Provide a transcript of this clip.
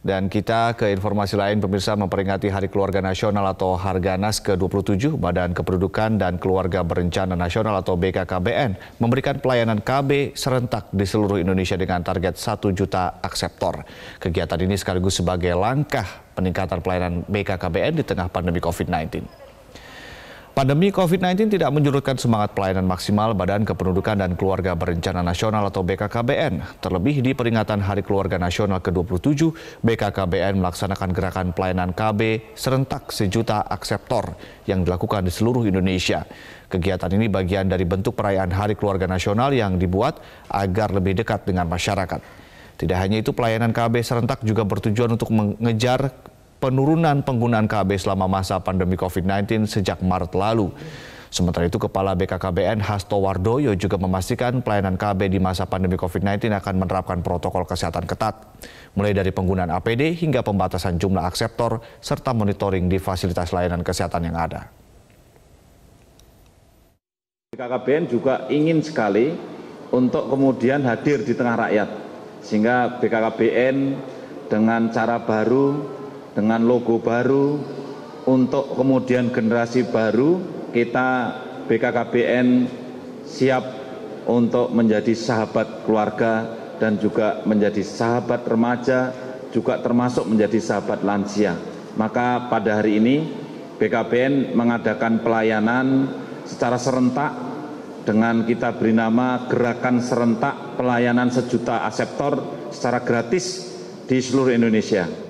Dan kita ke informasi lain, pemirsa memperingati Hari Keluarga Nasional atau Harganas ke-27, Badan Kependudukan dan Keluarga Berencana Nasional atau BKKBN memberikan pelayanan KB serentak di seluruh Indonesia dengan target 1 juta akseptor. Kegiatan ini sekaligus sebagai langkah peningkatan pelayanan BKKBN di tengah pandemi COVID-19. Pandemi COVID-19 tidak menyurutkan semangat pelayanan maksimal Badan Kependudukan dan Keluarga Berencana Nasional atau BKKBN. Terlebih di peringatan Hari Keluarga Nasional ke-27, BKKBN melaksanakan gerakan pelayanan KB serentak sejuta akseptor yang dilakukan di seluruh Indonesia. Kegiatan ini bagian dari bentuk perayaan Hari Keluarga Nasional yang dibuat agar lebih dekat dengan masyarakat. Tidak hanya itu, pelayanan KB serentak juga bertujuan untuk mengejar penurunan penggunaan KB selama masa pandemi COVID-19 sejak Maret lalu. Sementara itu, Kepala BKKBN Hasto Wardoyo juga memastikan pelayanan KB di masa pandemi COVID-19 akan menerapkan protokol kesehatan ketat, mulai dari penggunaan APD hingga pembatasan jumlah akseptor serta monitoring di fasilitas layanan kesehatan yang ada. BKKBN juga ingin sekali untuk kemudian hadir di tengah rakyat, sehingga BKKBN dengan cara baru dengan logo baru untuk kemudian generasi baru kita BKKBN siap untuk menjadi sahabat keluarga dan juga menjadi sahabat remaja juga termasuk menjadi sahabat lansia. Maka pada hari ini BKBN mengadakan pelayanan secara serentak dengan kita beri nama Gerakan Serentak Pelayanan Sejuta Aseptor secara gratis di seluruh Indonesia.